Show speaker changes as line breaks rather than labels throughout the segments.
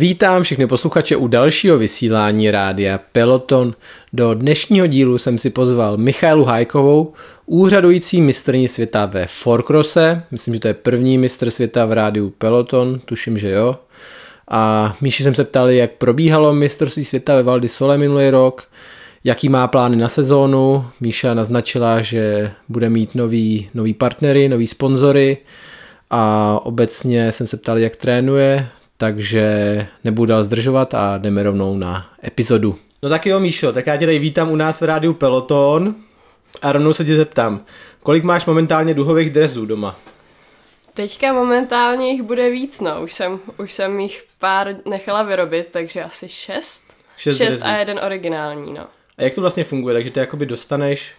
Vítám všechny posluchače u dalšího vysílání rádia Peloton. Do dnešního dílu jsem si pozval Michailu Hajkovou, úřadující mistrní světa ve Forkrose. Myslím, že to je první mistr světa v rádiu Peloton, tuším, že jo. A Míši jsem se ptal, jak probíhalo mistrovství světa ve Sole minulý rok, jaký má plány na sezónu. Míša naznačila, že bude mít nový, nový partnery, nový sponzory a obecně jsem se ptal, jak trénuje, takže nebudu dál zdržovat a jdeme rovnou na epizodu. No tak jo, Míšo, tak já tě tady vítám u nás v rádiu Peloton a rovnou se tě zeptám, kolik máš momentálně duhových dresů doma?
Teďka momentálně jich bude víc, no. Už jsem, už jsem jich pár nechala vyrobit, takže asi šest. Šest, šest a jeden originální, no.
A jak to vlastně funguje? Takže ty jakoby dostaneš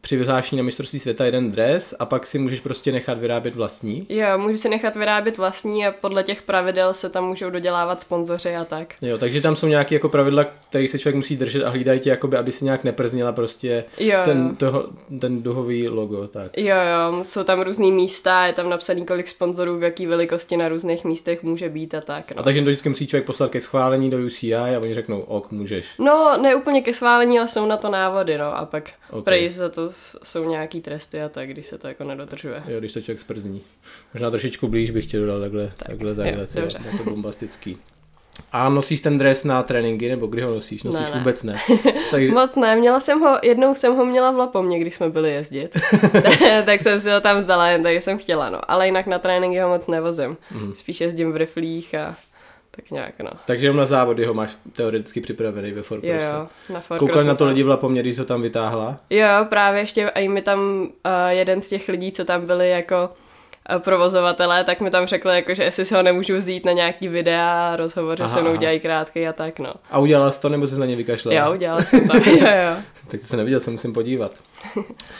při vyhlášení na mistrovství světa jeden dres a pak si můžeš prostě nechat vyrábět vlastní?
Jo, můžu si nechat vyrábět vlastní a podle těch pravidel se tam můžou dodělávat sponzoři a tak.
Jo, takže tam jsou nějaké jako pravidla, které se člověk musí držet a hlídají tě, jakoby, aby si nějak neprznila prostě jo, ten, toho, ten duhový logo. Tak.
Jo, jo, jsou tam různý místa, je tam napsaný, kolik sponzorů v jaký velikosti na různých místech může být a tak. No. A
takže to vždycky musí člověk poslat ke schválení do UCI a oni řeknou, ok, můžeš.
No, ne úplně ke schválení, ale jsou na to návody, no, a pak okay. za to to jsou nějaký tresty a tak, když se to jako nedodržuje.
Jo, když to člověk sprzní. Možná trošičku blíž bych tě dodal takhle, tak, takhle, takhle, jo, co, je to bombastický. A nosíš ten dres na tréninky, nebo kdy ho nosíš? Nosíš ne, ne. vůbec ne. Takže... Moc
ne, měla jsem ho, jednou jsem ho měla v Lapomě, když jsme byli jezdit, tak jsem si ho tam vzala, jen tak jsem chtěla, no. Ale jinak na tréninky ho moc nevozím. Mm. Spíš jezdím v riflích a
tak nějak, no. Takže jenom na závody ho máš teoreticky připravený ve Force. Jo, na Force. na to lidi v Lapomě, když ho tam vytáhla?
Jo, právě ještě i mi tam uh, jeden z těch lidí, co tam byli jako eh, provozovatelé, tak mi tam řekli, jako, že jestli si ho nemůžu vzít na nějaký videa, že aha, se mnou udělají krátký a tak, no.
A udělala jsi to, nebo jsi na ně vykašlela? Já udělala jsem to, jo, jo. tak to se neviděl, se musím podívat.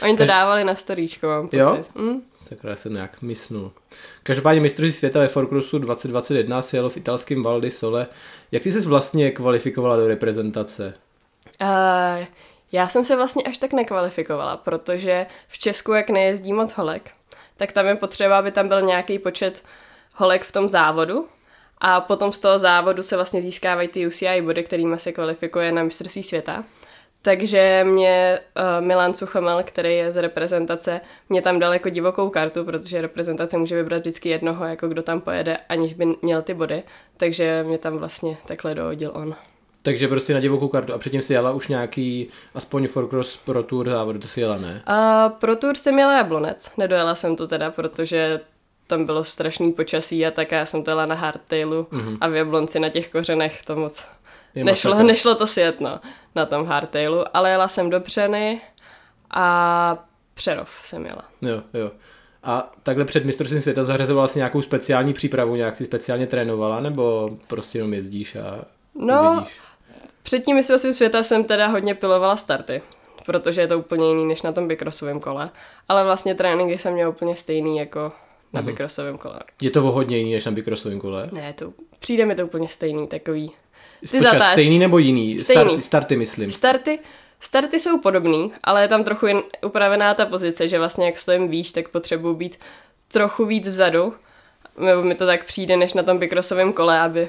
Oni to dávali na storíčko, mám pocit. Jo? Mm? Hm?
takhle jsem nějak mysnul. Každopádně mistrovství světa ve Forkrusu 2021 se jelo v italském Valdi Sole. Jak ty jsi vlastně kvalifikovala do reprezentace?
Uh, já jsem se vlastně až tak nekvalifikovala, protože v Česku, jak nejezdí moc holek, tak tam je potřeba, aby tam byl nějaký počet holek v tom závodu, a potom z toho závodu se vlastně získávají ty UCI body, kterými se kvalifikuje na mistrovství světa. Takže mě uh, Milan Suchomel, který je z reprezentace, mě tam dal jako divokou kartu, protože reprezentace může vybrat vždycky jednoho, jako kdo tam pojede, aniž by měl ty body. Takže mě tam vlastně takhle dohodil on.
Takže prostě na divokou kartu. A předtím si jela už nějaký, aspoň Forcross Pro Tour závod, to si jela, ne?
Uh, pro Tour jsem jela Jablonec. Nedojela jsem to teda, protože tam bylo strašný počasí a tak já jsem to jela na hardtailu mm-hmm. a v Jablonci na těch kořenech to moc nešlo, nešlo to sjet, no, na tom hardtailu, ale jela jsem do Břeny a Přerov jsem jela.
Jo, jo. A takhle před mistrovstvím světa zařazovala si nějakou speciální přípravu, nějak si speciálně trénovala, nebo prostě jenom jezdíš a
No, uvidíš? před tím mistrovstvím světa jsem teda hodně pilovala starty, protože je to úplně jiný než na tom bikrosovém kole, ale vlastně tréninky jsem měla úplně stejný jako na mm-hmm. bikrosovém kole.
Je to o hodně jiný než na bikrosovém kole?
Ne, to, přijde mi to úplně stejný, takový Počkej, stejný nebo jiný? Stejný. Starty,
starty, myslím.
Starty, starty jsou podobný, ale je tam trochu jen upravená ta pozice, že vlastně jak stojím výš, tak potřebuji být trochu víc vzadu, nebo mi to tak přijde, než na tom bikrosovém kole, aby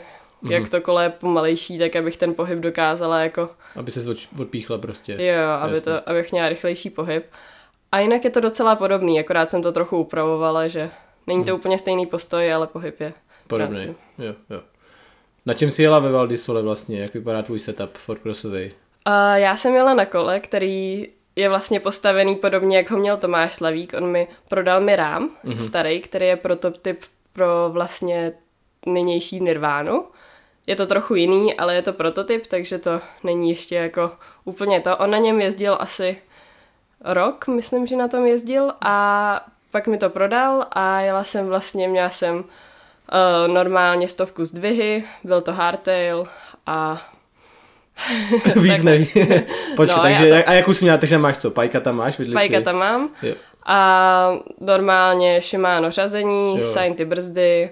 mm-hmm. jak to kole je pomalejší, tak abych ten pohyb dokázala jako...
Aby se odpíchla prostě. Jo, aby to,
abych měla rychlejší pohyb. A jinak je to docela podobný, akorát jsem to trochu upravovala, že není to mm. úplně stejný postoj, ale pohyb je.
Podobný, jo, jo. Na čem si jela ve Valdisole vlastně? Jak vypadá tvůj setup crossovej?
Uh, já jsem jela na kole, který je vlastně postavený podobně, jak ho měl Tomáš Slavík. On mi prodal mi rám uh-huh. starý, který je prototyp pro vlastně nynější Nirvánu. Je to trochu jiný, ale je to prototyp, takže to není ještě jako úplně to. On na něm jezdil asi rok, myslím, že na tom jezdil a pak mi to prodal a jela jsem vlastně, měla jsem Uh, normálně stovku zdvihy, byl to hardtail a...
Víc neví,
Počkej, no, takže, to...
a jakou jsi měla, takže máš co, pajka tam máš, vidlici? Pajka tam mám jo.
a normálně Shimano řazení, Sainty brzdy,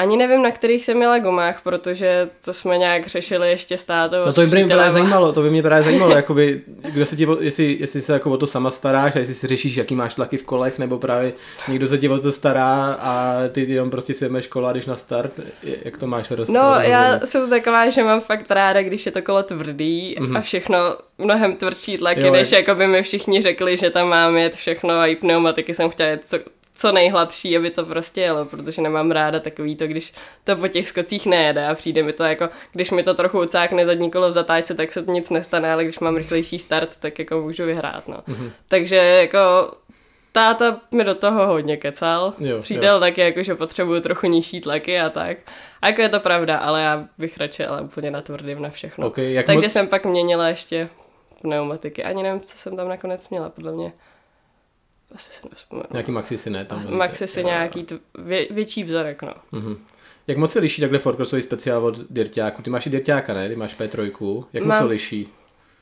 ani nevím, na kterých jsem měla gumách, protože to jsme nějak řešili ještě s No to by mě právě
zajímalo, to by mě právě zajímalo, jakoby, kdo se ti, jestli, jestli se jako o to sama staráš a jestli si řešíš, jaký máš tlaky v kolech, nebo právě někdo se ti o to stará a ty jenom prostě si škola, kola, když na start, jak to máš rozhodnout? No já
jsem taková, že mám fakt ráda, když je to kolo tvrdý mm-hmm. a mhm. všechno mnohem tvrdší tlaky, jo, než jak... jako by mi všichni řekli, že tam mám jet všechno a i pneumatiky jsem chtěla jet co, co nejhladší, aby to prostě jelo, protože nemám ráda takový to, když to po těch skocích nejede a přijde mi to jako, když mi to trochu ucákne zadní kolo v zatáčce, tak se to nic nestane, ale když mám rychlejší start, tak jako můžu vyhrát, no. Mm-hmm. Takže jako táta mi do toho hodně kecal. Jo, Přítel jo. taky jako, že potřebuju trochu nižší tlaky a tak. A jako je to pravda, ale já bych radši ale úplně na tvrdým na všechno. Okay, jak Takže moc... jsem pak měnila ještě pneumatiky. Ani nevím, co jsem tam nakonec měla, podle mě asi si nespomenu. Nějaký maxi si ne tam. Maxi si nějaký t- vě- větší vzorek, no.
Mm-hmm. Jak moc se liší takhle Forkrosový speciál od Dirťáku? Ty máš i Dirťáka, ne? Ty máš P3. Jak mám... moc se liší?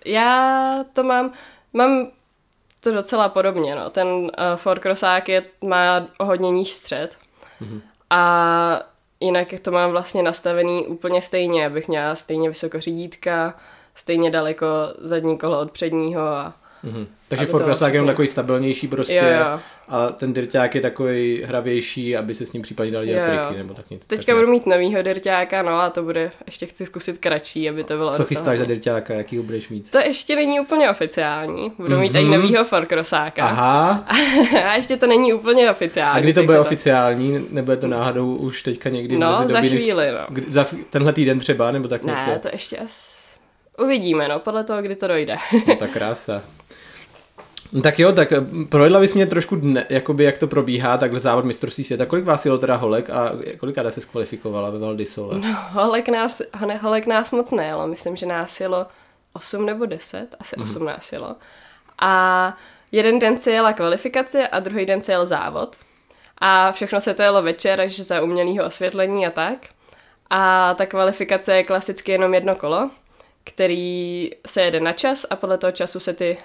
Já to mám, mám to docela podobně, no. Ten uh, eh, Forkrosák je, má hodně níž střed. Mm-hmm. A jinak to mám vlastně nastavený úplně stejně, abych měla stejně vysoko řídítka, stejně daleko zadní kolo od předního a
Mm-hmm. Takže Ford Prasák je takový stabilnější prostě jo, jo. a ten dirťák je takový hravější, aby se s ním případně dali dělat jo, triky nebo tak něco. Teďka tak
budu mít novýho dirťáka, no a to bude, ještě chci zkusit kratší, aby to bylo. Co chystáš za
dirťáka, jaký ho budeš mít?
To ještě není úplně oficiální, budu mít mm-hmm. i mhm. novýho Forkrosáka. Aha. a ještě to není úplně oficiální. A kdy to bude to...
oficiální, nebude to náhodou už teďka někdy no, mezi doby, za chvíli, než... no. Kdy, za tenhle týden třeba, nebo tak něco? Ne, to
ještě Uvidíme, no, podle toho, kdy to dojde.
no, tak krása. No tak jo, tak eh, provedla bys mě trošku, dne, jakoby jak to probíhá, takhle závod mistrovství světa. Kolik vás jelo teda Holek a kolika se skvalifikovala ve Valdisole?
No, Holek nás, ne, Holek nás moc nejelo, myslím, že nás jelo 8 nebo 10, asi 8 mm. nás jelo. A jeden den se jela kvalifikace a druhý den se jel závod. A všechno se to jelo večer, až za umělého osvětlení a tak. A ta kvalifikace je klasicky jenom jedno kolo, který se jede na čas a podle toho času se ty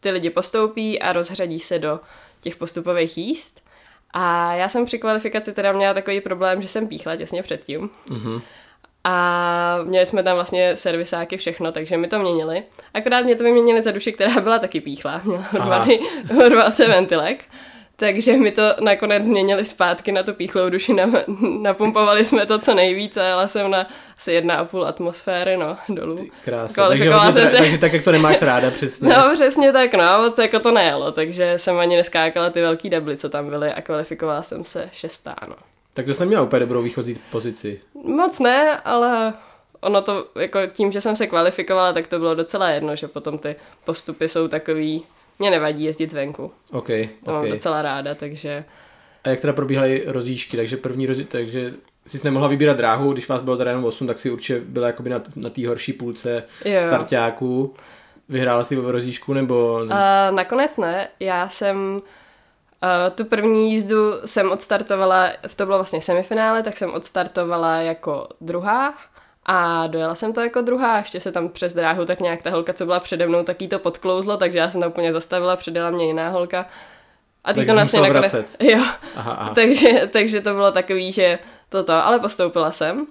ty lidi postoupí a rozhradí se do těch postupových jíst. A já jsem při kvalifikaci teda měla takový problém, že jsem píchla těsně předtím. Mm-hmm. A měli jsme tam vlastně servisáky, všechno, takže mi to měnili. Akorát mě to vyměnili za duši, která byla taky píchla. Měla urvaný, urval se ventilek. Takže mi to nakonec změnili zpátky na tu píchlou duši, na, napumpovali jsme to co nejvíce, jela jsem na asi jedna a půl atmosféry, no, dolů.
Krásně, takže, jsem se... takže tak, jak to nemáš ráda přesně. no,
přesně tak, no, moc jako to nejelo, takže jsem ani neskákala ty velký debly, co tam byly a kvalifikovala jsem se šestá, no.
Tak to jsi neměla úplně dobrou výchozí pozici.
Moc ne, ale ono to, jako tím, že jsem se kvalifikovala, tak to bylo docela jedno, že potom ty postupy jsou takový mě nevadí jezdit venku.
OK, To okay. mám docela
ráda, takže...
A jak teda probíhaly rozjížky? Takže první rozjížky, takže jsi nemohla vybírat dráhu, když vás bylo teda jenom 8, tak si určitě byla jakoby na, na té horší půlce jo. startáků. Vyhrála si v rozjížku nebo... Uh,
nakonec ne, já jsem uh, tu první jízdu jsem odstartovala, V to bylo vlastně semifinále, tak jsem odstartovala jako druhá a dojela jsem to jako druhá, ještě se tam přes dráhu, tak nějak ta holka, co byla přede mnou, tak jí to podklouzlo, takže já jsem to úplně zastavila, předala mě jiná holka. A ty to vlastně nakonec... Vracet. Jo. Aha, aha. takže, takže to bylo takový, že toto, ale postoupila jsem.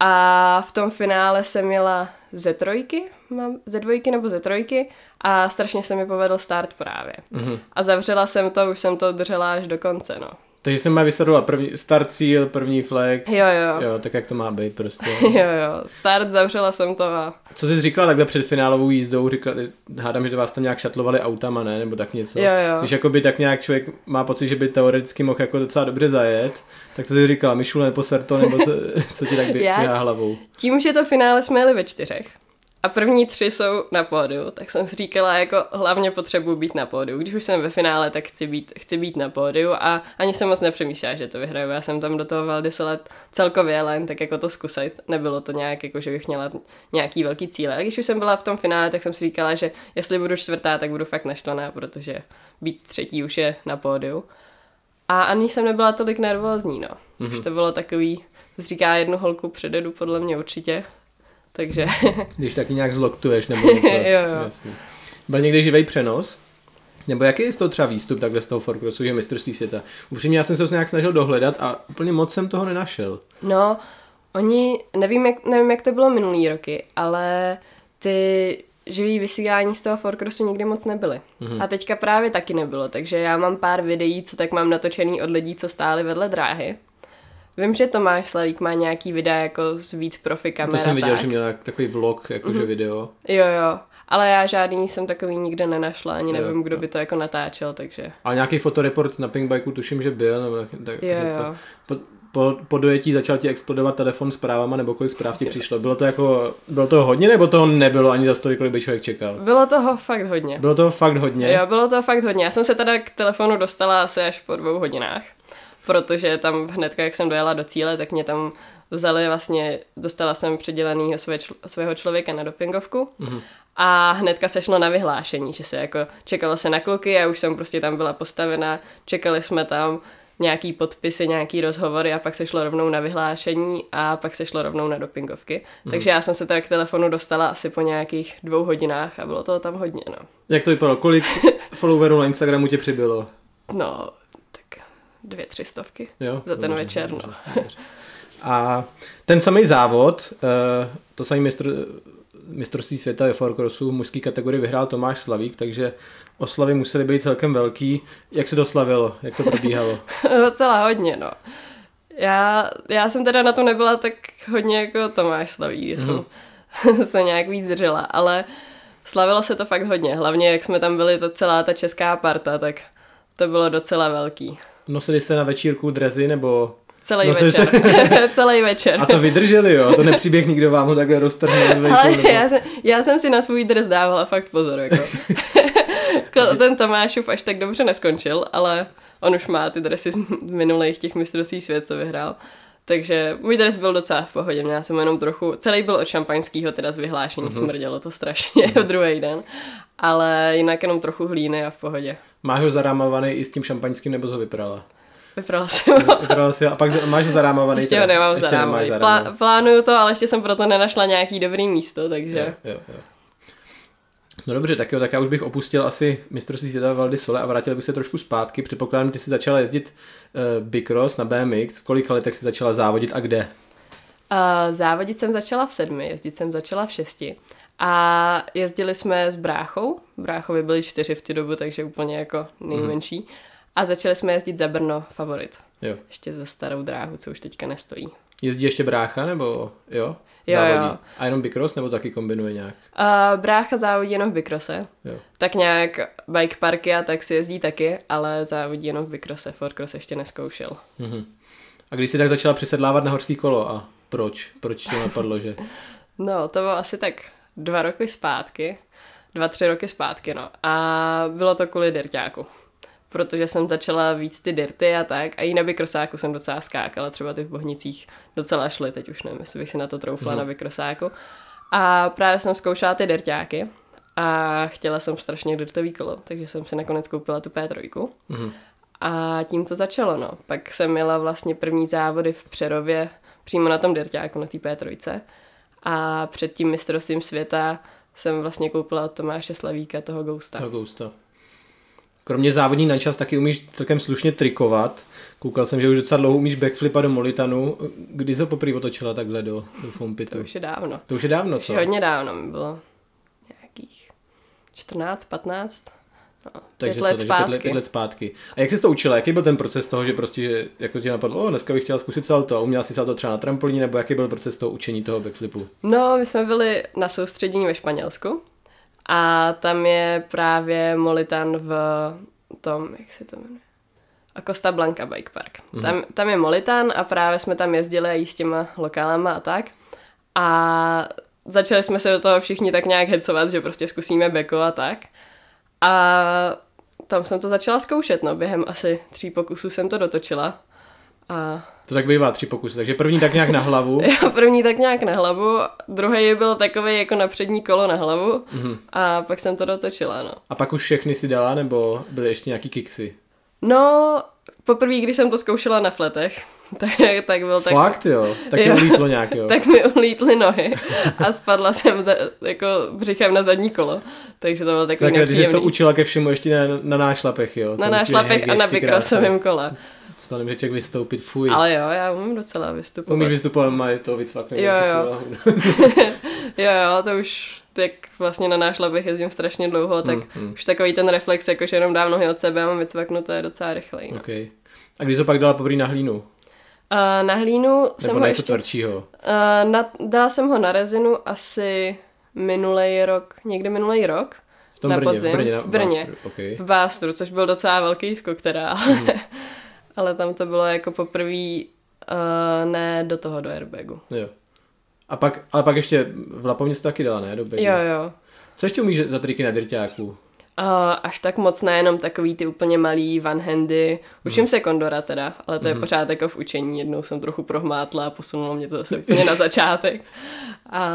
A v tom finále jsem měla ze trojky, mám ze dvojky nebo ze trojky a strašně se mi povedl start právě. Mm-hmm. A zavřela jsem to, už jsem to držela až do konce,
no. Takže jsem má vystartovat první start cíl, první flag. Jo, jo. Jo, tak jak to má být prostě. jo,
jo, start, zavřela jsem to a...
Co jsi říkala takhle před finálovou jízdou, říkala, hádám, že vás tam nějak šatlovali autama, ne, nebo tak něco. Jo, jo. Když jakoby tak nějak člověk má pocit, že by teoreticky mohl jako docela dobře zajet, tak co jsi říkala, Mišule neposer to, nebo co, co ti tak běhá hlavou?
Tím, že to finále jsme jeli ve čtyřech, a první tři jsou na pódiu, tak jsem si říkala, jako hlavně potřebuji být na pódiu. Když už jsem ve finále, tak chci být, chci být na pódiu a ani jsem moc nepřemýšlela, že to vyhraju. Já jsem tam do toho Valdisole celkově len tak jako to zkusit. Nebylo to nějak, jako že bych měla nějaký velký cíl. A když už jsem byla v tom finále, tak jsem si říkala, že jestli budu čtvrtá, tak budu fakt naštvaná, protože být třetí už je na pódiu. A ani jsem nebyla tolik nervózní, no. Mm-hmm. Už to bylo takový, říká jednu holku přededu, podle mě určitě takže...
Když taky nějak zloktuješ nebo něco. jo, jo. Jasně. Byl někdy živý přenos? Nebo jaký je z toho třeba výstup takhle z toho Forkrosu, že mistrovství světa? Upřímně, já jsem se to nějak snažil dohledat a úplně moc jsem toho nenašel.
No, oni, nevím jak, nevím, jak to bylo minulý roky, ale ty živý vysílání z toho Forkrosu nikdy moc nebyly. Mm-hmm. A teďka právě taky nebylo, takže já mám pár videí, co tak mám natočený od lidí, co stáli vedle dráhy. Vím, že Tomáš Slavík má nějaký videa jako s víc
profi kamer, To jsem viděl, tak. že měl takový vlog, jakože mm-hmm. video.
Jo, jo. Ale já žádný jsem takový nikde nenašla, ani jo, nevím, kdo jo. by to jako natáčel, takže...
Ale nějaký fotoreport na Pinkbikeu tuším, že byl, nebo tak, tak, jo, tak jo. Po, po, po dojetí začal ti explodovat telefon s právama, nebo kolik zpráv ti přišlo. Bylo to jako, bylo to hodně, nebo toho nebylo ani za stolik, kolik by člověk čekal?
Bylo toho fakt hodně. Bylo
toho fakt hodně? Jo, bylo
toho fakt hodně. Já jsem se teda k telefonu dostala asi až po dvou hodinách protože tam hned, jak jsem dojela do cíle, tak mě tam vzali vlastně, dostala jsem předělenýho svého člověka na dopingovku mm-hmm. a hnedka se šlo na vyhlášení, že se jako čekalo se na kluky a už jsem prostě tam byla postavena, čekali jsme tam nějaký podpisy, nějaký rozhovory a pak se šlo rovnou na vyhlášení a pak se šlo rovnou na dopingovky. Mm-hmm. Takže já jsem se tak k telefonu dostala asi po nějakých dvou hodinách a bylo to tam hodně,
no. Jak to vypadalo? Kolik followerů na Instagramu tě přibylo?
No, dvě, tři stovky jo, za ten dobře, večer. Dobře, no.
dobře. A ten samý závod, eh, to samý mistr, mistrovství světa ve Forkrosu v mužské kategorii vyhrál Tomáš Slavík, takže oslavy musely být celkem velký. Jak se doslavilo? Jak to probíhalo?
Docela hodně, no. Já, já jsem teda na to nebyla tak hodně jako Tomáš Slavík, mm-hmm. jsem se nějak víc držela, ale slavilo se to fakt hodně. Hlavně, jak jsme tam byli, ta celá ta česká parta, tak to bylo docela velký.
Nosili jste na večírku drezy nebo... Celý večer. Se...
Celý večer. A to vydrželi,
jo? To nepříběh nikdo vám ho takhle roztrhne. Ale nebo... No. já,
jsem, já jsem si na svůj dres dávala fakt pozor, jako. ten Tomášův až tak dobře neskončil, ale on už má ty dresy z minulých těch mistrovství svět, co vyhrál. Takže můj dres byl docela v pohodě, měla jsem jenom trochu, celý byl od šampaňského, teda z vyhlášení, mm-hmm. smrdělo to strašně mm-hmm. druhý den, ale jinak jenom trochu hlíny a v pohodě.
Máš ho zarámovaný i s tím šampaňským, nebo ho vyprala?
Vyprala jsem
ho. Vyprala si ho. A pak máš ho zarámovaný. Ještě ho nemám ještě zarámovaný. Plá,
plánuju to, ale ještě jsem proto nenašla nějaký dobrý místo, takže...
Jo, jo, jo. No dobře, tak jo, tak já už bych opustil asi mistrovství světa Valdy Sole a vrátil bych se trošku zpátky. Předpokládám, ty jsi začala jezdit uh, eh, Cross na BMX. V kolika letech si začala závodit a kde?
Uh, závodit jsem začala v sedmi, jezdit jsem začala v šesti. A jezdili jsme s bráchou. Bráchovi byli čtyři v tu dobu, takže úplně jako nejmenší. Mm-hmm. A začali jsme jezdit za Brno, favorit. Jo. Ještě za starou dráhu, co už teďka nestojí.
Jezdí ještě brácha, nebo jo? Jo, závodí. jo. A jenom bikros, nebo taky kombinuje nějak?
Uh, brácha závodí jenom v bikrose. Jo. Tak nějak bike parky a tak si jezdí taky, ale závodí jenom v bikrose. Forkros ještě neskoušel.
Uh-huh. A když jsi tak začala přesedlávat na horský kolo a proč? Proč tě napadlo, že?
no, to bylo asi tak dva roky zpátky. Dva, tři roky zpátky, no. A bylo to kvůli derťáku protože jsem začala víc ty dirty a tak. A i na vykrosáku jsem docela skákala, třeba ty v Bohnicích docela šly, teď už nevím, jestli bych si na to troufla no. na vykrosáku. A právě jsem zkoušela ty dirtáky a chtěla jsem strašně dirtový kolo, takže jsem si nakonec koupila tu P3. Mm. A tím to začalo, no. Pak jsem měla vlastně první závody v Přerově, přímo na tom dirtáku, na té P3. A před tím mistrovstvím světa jsem vlastně koupila od Tomáše Slavíka
toho Ghosta. Toho Ghosta kromě závodní na čas taky umíš celkem slušně trikovat. Koukal jsem, že už docela dlouho umíš backflipa do Molitanu. Kdy se poprvé otočila takhle do, do Fumpitu? To už je dávno. To už je dávno, co? To už je hodně
dávno mi bylo. Nějakých 14, 15.
No, takže pět let, co, zpátky. Pět, let, pět let zpátky. A jak jsi to učila? Jaký byl ten proces toho, že prostě že jako ti napadlo, o, dneska bych chtěla zkusit salto a uměla jsi salto třeba na trampolíně, nebo jaký byl proces toho učení toho backflipu?
No, my jsme byli na soustředění ve Španělsku a tam je právě Molitan v tom, jak se to jmenuje? A Costa Blanca Bike Park. Mm. Tam, tam je Molitan a právě jsme tam jezdili a jí s těma lokálama a tak. A začali jsme se do toho všichni tak nějak hecovat, že prostě zkusíme beko a tak. A tam jsem to začala zkoušet, no, během asi tří pokusů jsem to dotočila. A...
To tak bývá tři pokusy, takže první tak nějak na hlavu. jo,
první tak nějak na hlavu, druhý byl takový jako na přední kolo na hlavu mm-hmm. a pak jsem to dotočila,
no. A pak už všechny si dala, nebo byly ještě nějaký kiksy?
No, poprvé, když jsem to zkoušela na fletech, tak, tak byl tak... Fakt jo? Tak jo, ulítlo nějak jo? tak mi ulítly nohy a spadla jsem za, jako břichem na zadní kolo, takže to bylo takový Takže když jsi to učila
ke všemu ještě na, na nášlapech jo? Na nášlapech a na vykrasovém kole z toho nemůže vystoupit, fuj. Ale jo, já umím docela vystupovat. Umíš vystupovat, máš to víc vycvaknout. Jo, jo.
jo, jo, to už tak vlastně na náš labech jezdím strašně dlouho, tak hmm, hmm. už takový ten reflex, jakože jenom dám nohy od sebe a mám vycvaknuto, je docela rychlej. No. Okay.
A když to pak dala poprý na hlínu? Uh,
na hlínu Nebo jsem na ho ještě... tvrdšího? Uh, na, dala jsem ho na rezinu asi minulý rok, někdy minulý rok.
V tom na Brně, podzim, v Brně, na, v Brně, v Vástru, okay.
v Vástru, což byl docela velký skok teda, ale, hmm. ale tam to bylo jako poprvé uh, eh, ne do toho, do airbagu.
Jo. A pak, ale pak ještě v Lapovně se taky dala, ne? Do jo, jo. Co ještě umíš za triky na drťáku?
Uh, až tak moc ne, jenom takový ty úplně malý one-handy. Učím hmm. se kondora teda, ale to je hmm. pořád jako v učení. Jednou jsem trochu prohmátla a posunulo mě to zase úplně na začátek. A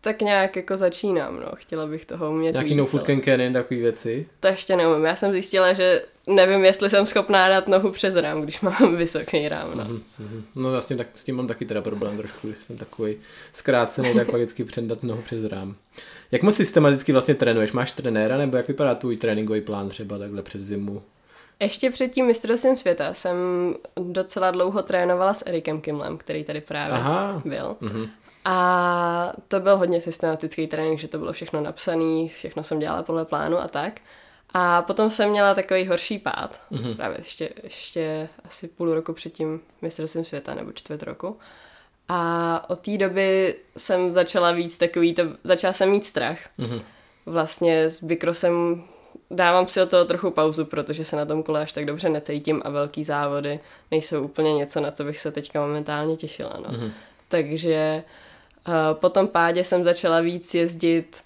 tak nějak jako začínám, no. Chtěla bych toho umět Nějaký no food can
cannon, takový věci?
To ještě neumím. Já jsem zjistila, že nevím, jestli jsem schopná dát nohu přes rám, když mám vysoký rám, no.
Mm-hmm. No vlastně tak s tím mám taky teda problém trošku, že jsem takový zkrácený, tak vždycky předat nohu přes rám. Jak moc systematicky vlastně trénuješ? Máš trenéra nebo jak vypadá tvůj tréninkový plán třeba takhle přes zimu?
Ještě před tím mistrovstvím světa jsem docela dlouho trénovala s Erikem Kimlem, který tady právě Aha. byl. Mm-hmm. A to byl hodně systematický trénink, že to bylo všechno napsané, všechno jsem dělala podle plánu a tak. A potom jsem měla takový horší pád, mm-hmm. právě ještě, ještě asi půl roku předtím, mistrovstvím světa nebo čtvrt roku. A od té doby jsem začala víc takový, to, začala jsem mít strach. Mm-hmm. Vlastně s Bikrosem dávám si o toho trochu pauzu, protože se na tom kole až tak dobře necítím a velký závody nejsou úplně něco, na co bych se teďka momentálně těšila. No. Mm-hmm. Takže uh, po tom pádě jsem začala víc jezdit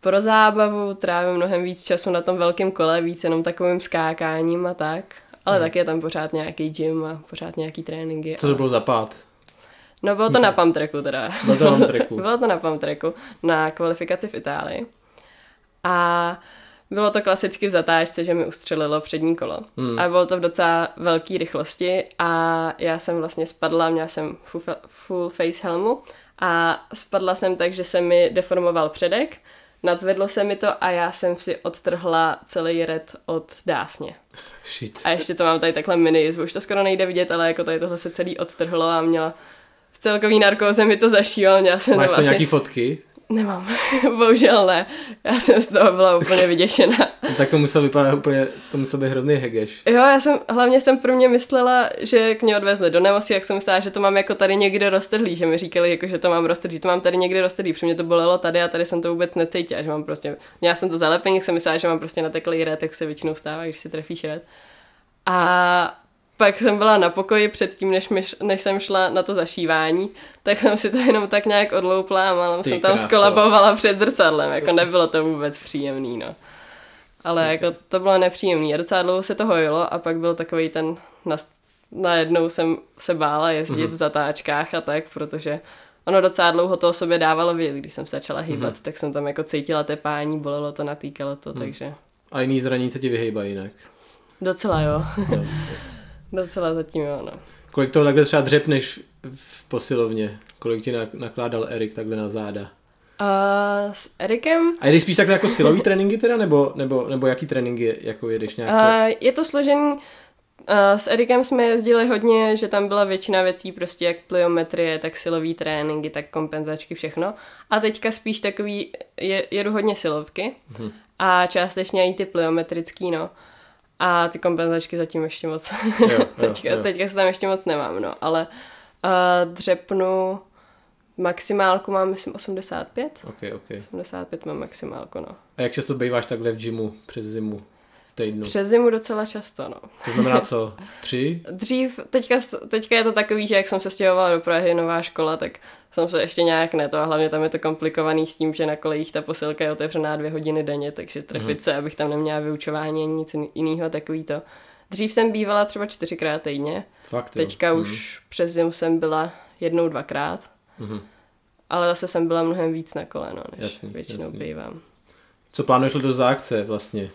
pro zábavu, trávím mnohem víc času na tom velkém kole, víc jenom takovým skákáním a tak. Ale hmm. taky je tam pořád nějaký gym a pořád nějaký tréninky. Co to bylo za pád? No bylo to na tracku teda. Bylo to na pamtreku. bylo to na pamtreku, na kvalifikaci v Itálii. A bylo to klasicky v zatáčce, že mi ustřelilo přední kolo. Hmm. A bylo to v docela velké rychlosti a já jsem vlastně spadla, měla jsem full face helmu a spadla jsem tak, že se mi deformoval předek, nadzvedlo se mi to a já jsem si odtrhla celý red od dásně. Shit. A ještě to mám tady takhle mini jizvu, už to skoro nejde vidět, ale jako tady tohle se celý odtrhlo a měla v celkový narkóze mi to zašíval, měla jsem Máš to asi... nějaký fotky? Nemám, bohužel ne. Já jsem z toho byla úplně vyděšená.
No tak to musel vypadat úplně, to musel být hrozný hegeš.
Jo, já jsem, hlavně jsem pro mě myslela, že k mě odvezli do nemocnice, jak jsem myslela, že to mám jako tady někde roztrhlý, že mi říkali, jako, že to mám roztrhlý, že to mám tady někde roztrhlý, protože mě to bolelo tady a tady jsem to vůbec necítila, že mám prostě, měla jsem to zalepení, jsem myslela, že mám prostě nateklý red, tak se většinou stává, když si trefíš red. A pak jsem byla na pokoji předtím, než, myš, než jsem šla na to zašívání, tak jsem si to jenom tak nějak odloupla a malom jsem tam skolabovala před zrcadlem, jako nebylo to vůbec příjemný, no. Ale jako to bylo nepříjemný a docela dlouho se to hojilo a pak byl takový ten, na, najednou jsem se bála jezdit mm-hmm. v zatáčkách a tak, protože ono docela dlouho to o sobě dávalo vědět, když jsem se začala mhm. hýbat, mm-hmm. tak jsem tam jako cítila tepání, bolelo to, natýkalo to, mm. takže...
A jiný zraní se ti vyhejbají jinak.
Docela jo. Docela zatím ano.
Kolik toho takhle třeba dřepneš v posilovně? Kolik ti nakládal Erik takhle na záda?
Uh, s Erikem. A jdeš spíš takhle jako silový
tréninky teda, nebo, nebo, nebo jaký tréninky jako jedeš nějak?
Uh, je to složený, uh, s Erikem jsme jezdili hodně, že tam byla většina věcí, prostě jak pliometrie, tak silový tréninky, tak kompenzačky, všechno. A teďka spíš takový, je, jedu hodně silovky uh-huh. a částečně i ty pliometrický, no. Uh, a ty kompenzačky zatím ještě moc, jo, jo, teďka, jo. teďka se tam ještě moc nemám, no, ale uh, dřepnu, maximálku mám, myslím, 85. Okay, okay. 85 mám maximálku, no.
A jak často býváš takhle v gymu přes zimu? týdnu? Přes
zimu docela často, no. To znamená
co? Tři?
Dřív, teďka, teďka je to takový, že jak jsem se stěhovala do Prahy, nová škola, tak jsem se ještě nějak ne to a hlavně tam je to komplikovaný s tím, že na kolejích ta posilka je otevřená dvě hodiny denně, takže trefit mm-hmm. se, abych tam neměla vyučování ani nic jiného, takový to. Dřív jsem bývala třeba čtyřikrát týdně.
Fakt, jo. Teďka mm-hmm. už
přes zimu jsem byla jednou, dvakrát. Mm-hmm. Ale zase jsem byla mnohem víc na koleno, než jasný, většinou jasný. bývám.
Co plánuješ do za akce vlastně?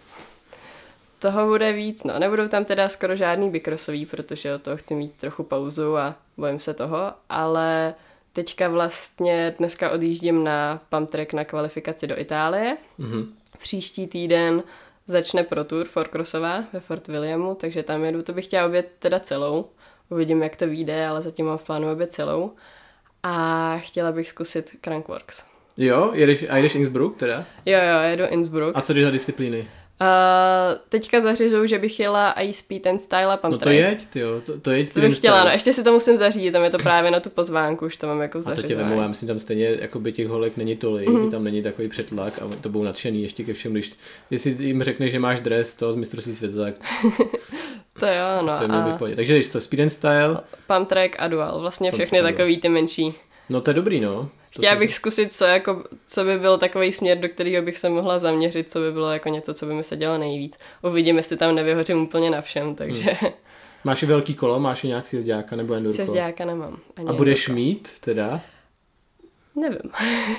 toho bude víc. No, nebudou tam teda skoro žádný bikrosový, protože o to chci mít trochu pauzu a bojím se toho, ale teďka vlastně dneska odjíždím na pamtrek na kvalifikaci do Itálie. Mm-hmm. Příští týden začne Pro Tour Forkrosová ve Fort Williamu, takže tam jedu. To bych chtěla obět teda celou. Uvidím, jak to vyjde, ale zatím mám v plánu obět celou. A chtěla bych zkusit Crankworks.
Jo, jedeš, a jedeš Innsbruck teda?
Jo, jo, jedu Innsbruck. A co
jdeš za disciplíny?
Uh, teďka zařizuju, že bych jela a spí ten style a pump No to jeď,
ty jo, to, to jeď. To bych chtěla, no,
ještě si to musím zařídit, tam je to právě na tu pozvánku, už to mám jako zařízené. A to tě vemu, já
myslím, tam stejně jako by těch holek není tolik, mm-hmm. tam není takový přetlak a to budou nadšený ještě ke všem, když jestli jim řekneš, že máš dres to z mistrovství světa, tak
To jo, no. To je a...
Pohodě. Takže když to Speed and Style.
Pump Track a Dual, vlastně všechny takový ty menší.
No to je dobrý, no. Chtěla bych
zkusit, co, jako, co by byl takový směr, do kterého bych se mohla zaměřit, co by bylo jako něco, co by mi se dělo nejvíc. Uvidíme, jestli tam nevyhořím úplně na všem, hmm. takže... Hmm.
Máš i velký kolo, máš i nějak sjezdáka nebo endurko? Sjezdáka nemám. Ani A budeš mít teda?
Nevím.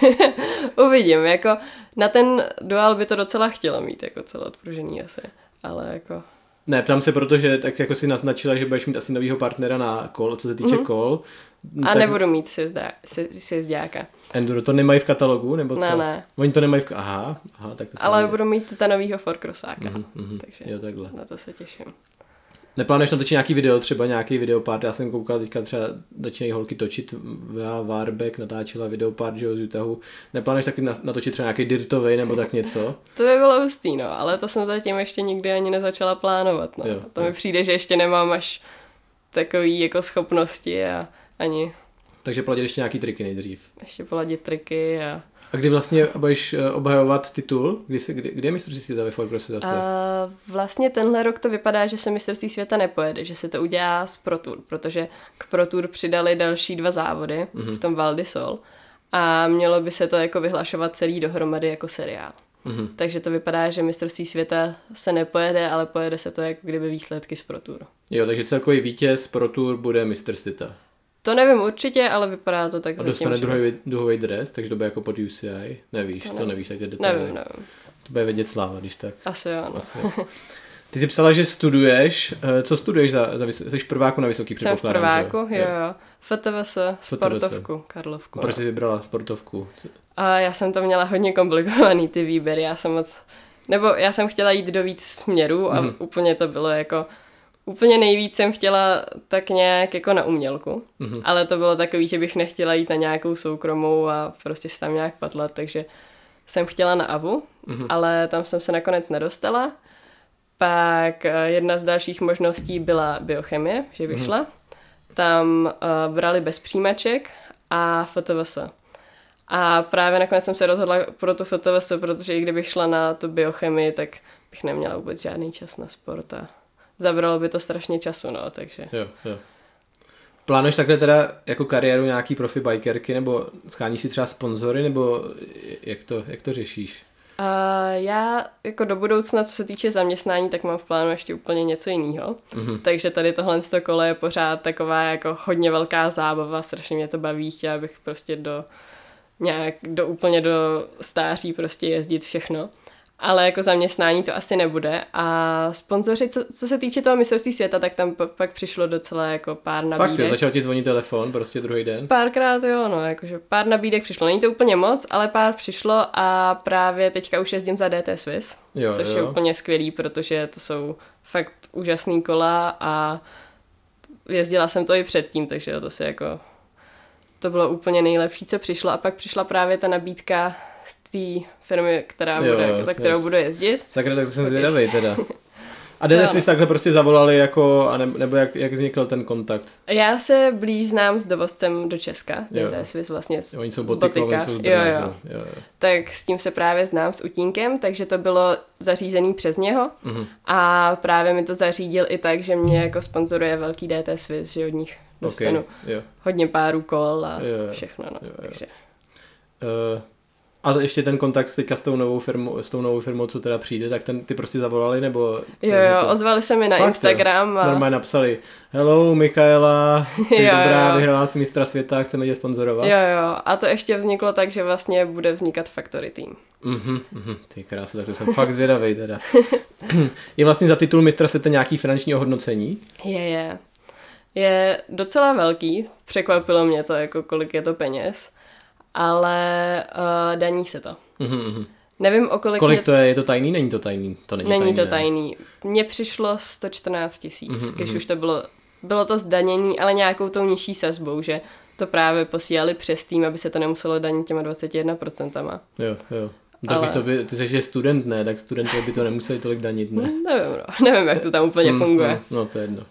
Uvidím, jako na ten dual by to docela chtělo mít, jako odpružený asi, ale jako
ne, ptám se, protože tak jako si naznačila, že budeš mít asi novýho partnera na kol, co se týče mm-hmm. kol. A tak... nebudu
mít sjezdá, se, sjezdáka.
Enduro to nemají v katalogu, nebo co? Ne, ne. Oni to nemají v Aha, aha tak to Ale neví.
budu mít ta novýho forkrosáka. Mm-hmm, mhm,
mm-hmm. Takže jo, takhle. na to se těším. Neplánuješ tam točit nějaký video, třeba nějaký videopart, já jsem koukal teďka třeba začínají holky točit, Vá Várbek natáčela videopart, že jo, z Utahu. Neplánuješ taky natočit třeba nějaký dirtovej nebo tak něco?
to by bylo hustý, no, ale to jsem zatím ještě nikdy ani nezačala plánovat, no. Jo, to jo. mi přijde, že ještě nemám až takový jako schopnosti a ani...
Takže poladit ještě nějaký triky nejdřív.
Ještě poladit triky a
a kdy vlastně budeš eh, obhajovat titul? Kdy, se, kdy, kdy je mistrovství světa ve Forkrosu? Uh, eh,
vlastně tenhle rok to vypadá, že se mistrovství světa nepojede, že se to udělá z Pro Tour, protože k Pro Tour přidali další dva závody uh-huh. v tom Val di Sol a mělo by se to jako vyhlašovat celý dohromady jako seriál. Uh-huh. Takže to vypadá, že mistrovství světa se nepojede, ale pojede se to jako kdyby výsledky z Pro Tour.
Jo, takže celkový vítěz Pro Tour bude mistr světa.
To nevím určitě, ale vypadá to tak A dostane druhý,
druhý dres, takže to bude jako pod UCI. Nevíš, to, to nevíš, jak to detaily. Nevím, nevím. To bude vědět Sláva, když tak. Asi jo. No. Asi. Ty jsi psala, že studuješ. Eh, co studuješ za, za vys- Jsi prváku na vysoký Jsem v prváku, jo,
jo. FTVS, sportovku, FTVS. Karlovku. Proč no.
jsi vybrala sportovku?
A já jsem tam měla hodně komplikovaný ty výběry, já jsem moc... Nebo já jsem chtěla jít do víc směrů a mm. úplně to bylo jako Úplně nejvíc jsem chtěla tak nějak jako na umělku, mm-hmm. ale to bylo takový, že bych nechtěla jít na nějakou soukromou a prostě se tam nějak patlat, takže jsem chtěla na AVU, mm-hmm. ale tam jsem se nakonec nedostala. Pak eh, jedna z dalších možností byla biochemie, že vyšla. Mhm. Mm-hmm. Tam uh, brali bez příjmaček a FTVS. A právě nakonec jsem se rozhodla pro tu FTVS, protože i kdybych šla na tu biochemii, tak bych neměla vůbec žádný čas na sport a zabralo by to strašně času, no,
takže. Jo, jo. Plánuješ takhle teda jako kariéru nějaký profi bikerky, nebo scháníš si třeba sponzory, nebo jak to, jak to řešíš?
Uh, já jako do budoucna, co se týče zaměstnání, tak mám v plánu ještě úplně něco jiného. Mm-hmm. Takže tady tohle z kole je pořád taková jako hodně velká zábava, strašně mě to baví, chtěla bych prostě do nějak do úplně do stáří prostě jezdit všechno ale jako zaměstnání to asi nebude. A sponzoři, co, co se týče toho mistrovství světa, tak tam pak přišlo docela jako pár nabídek. Fakt jo, začal ti
zvonit telefon prostě druhý den?
Párkrát jo, no, jakože pár nabídek přišlo. Není to úplně moc, ale pár přišlo a právě teďka už jezdím za DT Swiss, jo, což jo. je úplně skvělý, protože to jsou fakt úžasný kola a jezdila jsem to i předtím, takže to se jako to bylo úplně nejlepší, co přišlo. A pak přišla právě ta nabídka té firmy, která jo, bude, za kterou jo. budu jezdit.
Sakra, tak to jsem zvědavý teda. A Denis no. mi takhle prostě zavolali jako, a ne, nebo jak, jak vznikl ten kontakt?
Já se blíž znám s dovozcem do Česka, je Viz vlastně z, jo, Oni jsou z Botika. Oni jsou jo, jo. Jo, jo. Tak s tím se právě znám s Utínkem, takže to bylo zařízený přes něho mm-hmm. a právě mi to zařídil i tak, že mě jako sponzoruje velký DT Swiss, že od nich dostanu okay, hodně párů kol a jo, jo, všechno. No, jo, jo.
Takže. Uh a ještě ten kontakt teďka s tou novou firmou, s tou novou firmou co teda přijde, tak ten, ty prostě zavolali nebo... Jo, jo, ozvali
se mi na Fakt, Instagram. A... Normálně
napsali, hello Mikaela, jsi jo, dobrá, jo. vyhrála jsi mistra světa, chceme tě sponzorovat. Jo,
jo, a to ještě vzniklo tak, že vlastně bude vznikat Factory Team.
Mhm, mhm, ty krásu, tak to jsem fakt zvědavý teda. je vlastně za titul mistra světa nějaký finanční ohodnocení?
Je, je. Je docela velký, překvapilo mě to, jako kolik je to peněz ale uh, daní se to. Mm-hmm.
Nevím, o kolik... Kolik mě... to je? Je to tajný? Není to tajný? To není, není tajný, to
tajný. Mně přišlo 114 tisíc, mm-hmm. když mhm. už to bylo... Bylo to zdanění, ale nějakou tou nižší sazbou, že to právě posílali přes tým, aby se to nemuselo danit těma 21%.
Jo, jo. Tak ale... to by, ty jsi že student, ne? Tak studenti by to nemuseli tolik danit, ne? Hm, nevím, no. Nevím, jak to tam úplně hm, funguje. Mm, mm, no, to je jedno.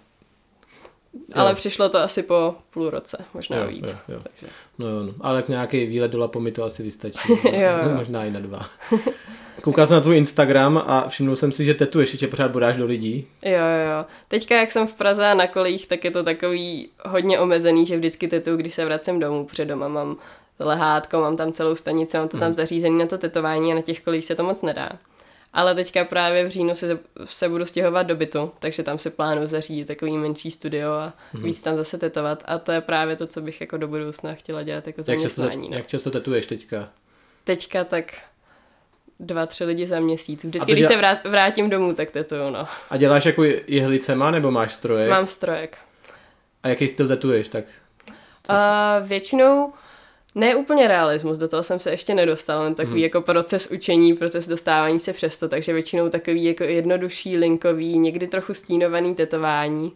Ale jo. přišlo to asi po půl roce, možná jo, víc. Jo,
jo. Takže. No jo, no. ale jak nějaký výlet do Lapomy to asi vystačí. No, jo, no, jo. možná i na dva. Koukal jsem na tvůj Instagram a všiml jsem si, že tetuješ, ještě pořád bodáš do lidí.
Jo, jo. Teďka, jak jsem v Praze a na kolích, tak je to takový hodně omezený, že vždycky tetu, když se vracím domů, před doma mám lehátko, mám tam celou stanici, mám to tam hmm. zařízení na to tetování a na těch kolích se to moc nedá. Ale teďka právě v říjnu se, se budu stěhovat do bytu, takže tam si plánuju zařídit takový menší studio a hmm. víc tam zase tetovat. A to je právě to, co bych jako do budoucna chtěla dělat jako zaměstnání. Jak
často, no. jak často tetuješ teďka?
Teďka tak dva, tři lidi za měsíc. Vždycky, děla... když se vrát, vrátím domů, tak tetuju, no.
A děláš jako jehlicema, nebo máš strojek? Mám strojek. A jaký styl tetuješ, tak?
Uh, většinou ne úplně realismus, do toho jsem se ještě nedostal, jen takový hmm. jako proces učení, proces dostávání se přesto, takže většinou takový jako jednodušší, linkový, někdy trochu stínovaný tetování.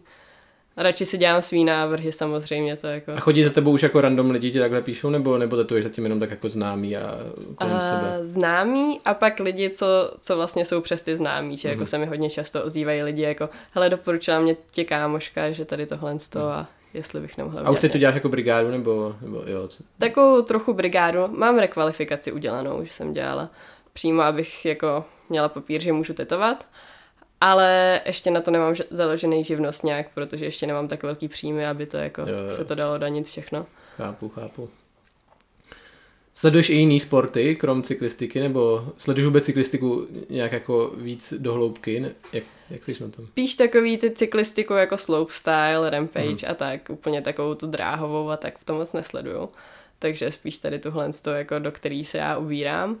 Radši si dělám svý návrhy samozřejmě. To jako... A
chodí za tebou už jako random lidi ti takhle píšou, nebo, nebo tetuješ zatím jenom tak jako známý a kolem a, sebe?
Známý a pak lidi, co, co vlastně jsou přes ty známý, že hmm. jako mhm. se mi hodně často ozývají lidi jako hele doporučila mě tě kámoška, že tady tohle z toho hmm. a jestli bych nemohla A už teď to
děláš jako brigádu, nebo, nebo jo? Co?
Takovou trochu brigádu. Mám rekvalifikaci udělanou, že jsem dělala přímo, abych jako měla papír, že můžu tetovat, ale ještě na to nemám založený živnost nějak, protože ještě nemám tak velký příjmy, aby to jako jo, jo. se to dalo danit všechno.
Chápu, chápu. Sleduješ i jiný sporty, krom cyklistiky, nebo sleduješ vůbec cyklistiku nějak jako víc do hloubky? Ne? Jak, jak jsi na tom?
Spíš takový ty cyklistiku jako slopestyle, rampage mm. a tak, úplně takovou tu dráhovou a tak v tom moc nesleduju. Takže spíš tady tuhle toho, jako do který se já ubírám.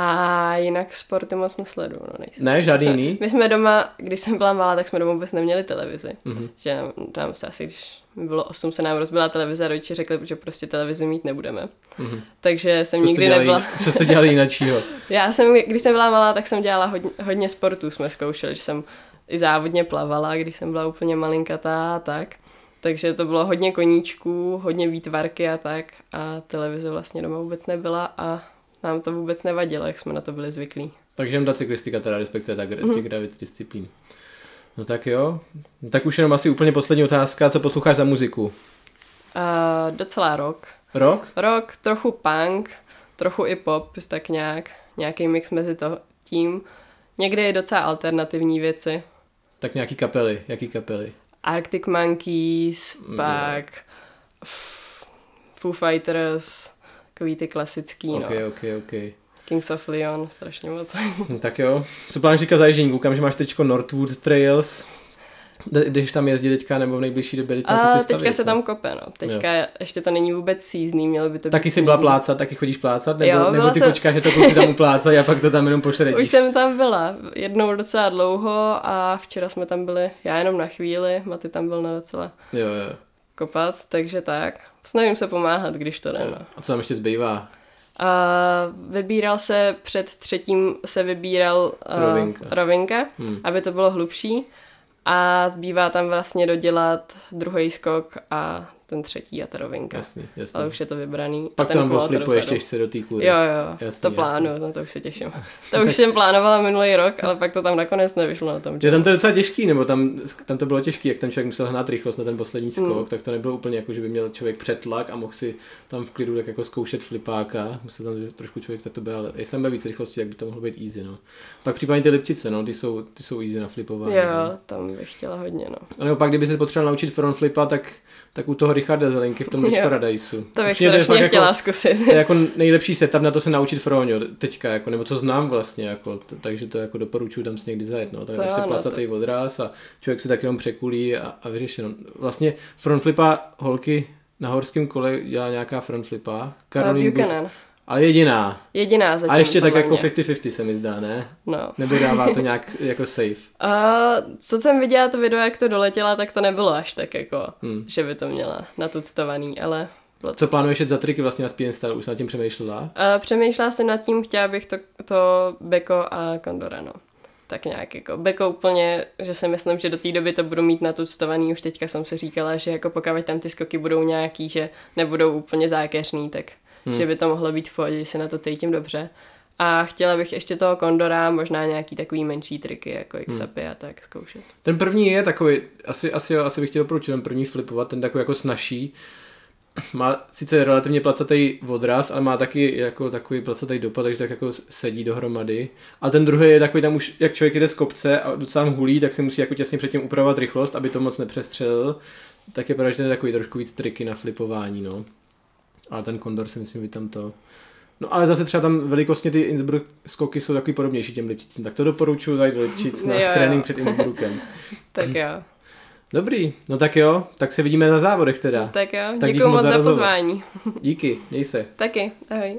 A jinak sporty moc nesleduju.
No, ne, žádný jiný?
My jsme doma, když jsem byla malá, tak jsme doma vůbec neměli televizi. Mm-hmm. Že nám, nám se asi, když bylo 8, se nám rozbila televize a rodiče řekli, že prostě televizi mít nebudeme. Mm-hmm. Takže jsem co nikdy dělali, nebyla... Co jste dělali jinakšího? Já jsem, když jsem byla malá, tak jsem dělala hodně, hodně sportů, jsme zkoušeli, že jsem i závodně plavala, když jsem byla úplně malinkatá a tak. Takže to bylo hodně koníčků, hodně výtvarky a tak a televize
vlastně doma vůbec
nebyla a
nám to vůbec nevadilo, jak jsme na to byli zvyklí. Takže ta cyklistika teda respektuje tak mm-hmm. těch gravit disciplín. No tak jo. No tak už jenom asi úplně poslední otázka, co posloucháš za muziku?
Uh, docela rock. Rock? Rock, trochu punk, trochu i pop, tak nějak. Nějaký mix mezi to tím. Někde je docela alternativní věci.
Tak nějaký kapely, jaký kapely?
Arctic Monkeys, mm. pak Foo Fighters, Takový ty klasický, no. okay, no. Okay, okay. Kings of Leon, strašně moc.
Hm, tak jo. Co plánuješ říkat zajíždění? Koukám, že máš teďko Northwood Trails. Když tam jezdí teďka nebo v nejbližší době tam A jako teďka se tam
kope, no. Teďka jo. ještě to není vůbec sízný, mělo by to Taky jsi byla
plácat, taky chodíš plácat? Nebo, jo, nebo ty jsem... počkáš, že to kluci tam uplácat a pak to tam jenom pošle Už
jsem tam byla jednou docela dlouho a včera jsme tam byli, já jenom na chvíli, Maty tam byl na docela jo, jo kopat, takže tak. Snažím se pomáhat, když to jde. No.
A co tam ještě zbývá?
A vybíral se před třetím, se vybíral eh, rovinka, rovinka hmm. aby to bylo hlubší a zbývá tam vlastně dodělat druhý skok a ten třetí a ta rovinka. Jasný, jasný. Ale už je to vybraný. Pak a ten tam flipu ještě se do té kůry. Jo, jo, jasný, to plánu, jasný. na to už se těším. To už jsem plánovala minulý rok, ale pak to tam nakonec nevyšlo na tom. Je tam
to docela těžký, nebo tam, tam to bylo těžký, jak ten člověk musel hnát rychlost na ten poslední skok, mm. tak to nebylo úplně jako, že by měl člověk přetlak a mohl si tam v klidu tak jako zkoušet flipáka. Musel tam trošku člověk tak to byl, ale jsem ve víc rychlosti, jak by to mohlo být easy, no. Pak případně ty lipčice, no, ty jsou, ty jsou easy na flipování. Jo, no. tam bych chtěla hodně, no. A nebo pak, kdyby se potřeboval naučit front flipa, tak, tak u toho Richarda Zelenky v tom Beach Paradise. To bych strašně chtěla jako, zkusit. To je jako nejlepší setup na to se naučit Froňo teďka, jako, nebo co znám vlastně, jako, t- takže to jako doporučuji tam si někdy zajet, no. takže to se no, placatej to... odraz a člověk se tak jenom překulí a, a vyřešeno. Vlastně frontflipa holky na horském kole dělá nějaká frontflipa. Karolín Buchanan. Ale jediná. Jediná zatím. A ještě tak jako 50-50 se mi zdá, ne? No. dává to nějak jako safe.
A co jsem viděla to video, jak to doletěla, tak to nebylo až tak jako, hmm. že by to měla natuctovaný, ale...
Co plánuješ za triky vlastně na Style? Už jsi nad tím přemýšlela?
A přemýšlela jsem nad tím, chtěla bych to, to Beko a Kondora, no. Tak nějak jako Beko úplně, že si myslím, že do té doby to budu mít natuctovaný. Už teďka jsem si říkala, že jako pokud tam ty skoky budou nějaký, že nebudou úplně zákeřný, tak hmm. že by to mohlo být v pohodě, že se na to cítím dobře. A chtěla bych ještě toho kondora, možná nějaký takový menší triky, jako XAPy hmm. a tak zkoušet.
Ten první je takový, asi, asi, asi bych chtěl doporučit ten první flipovat, ten takový jako snažší. Má sice relativně placatý odraz, ale má taky jako takový placatý dopad, takže tak jako sedí dohromady. A ten druhý je takový tam už, jak člověk jde z kopce a docela hulí, tak si musí jako těsně předtím upravovat rychlost, aby to moc nepřestřelil. Tak je pravda, že ten je takový trošku víc triky na flipování, no. Ale ten Kondor si myslím, by tam to... No ale zase třeba tam velikostně ty Innsbruck skoky jsou takový podobnější těm Lipčicím, tak to doporučuji tady do Lipčic na jo, jo. trénink před Innsbruckem. tak jo. Dobrý, no tak jo, tak se vidíme na závodech teda. Tak jo, tak děkuji moc za, za pozvání. Díky, měj se.
Taky, ahoj.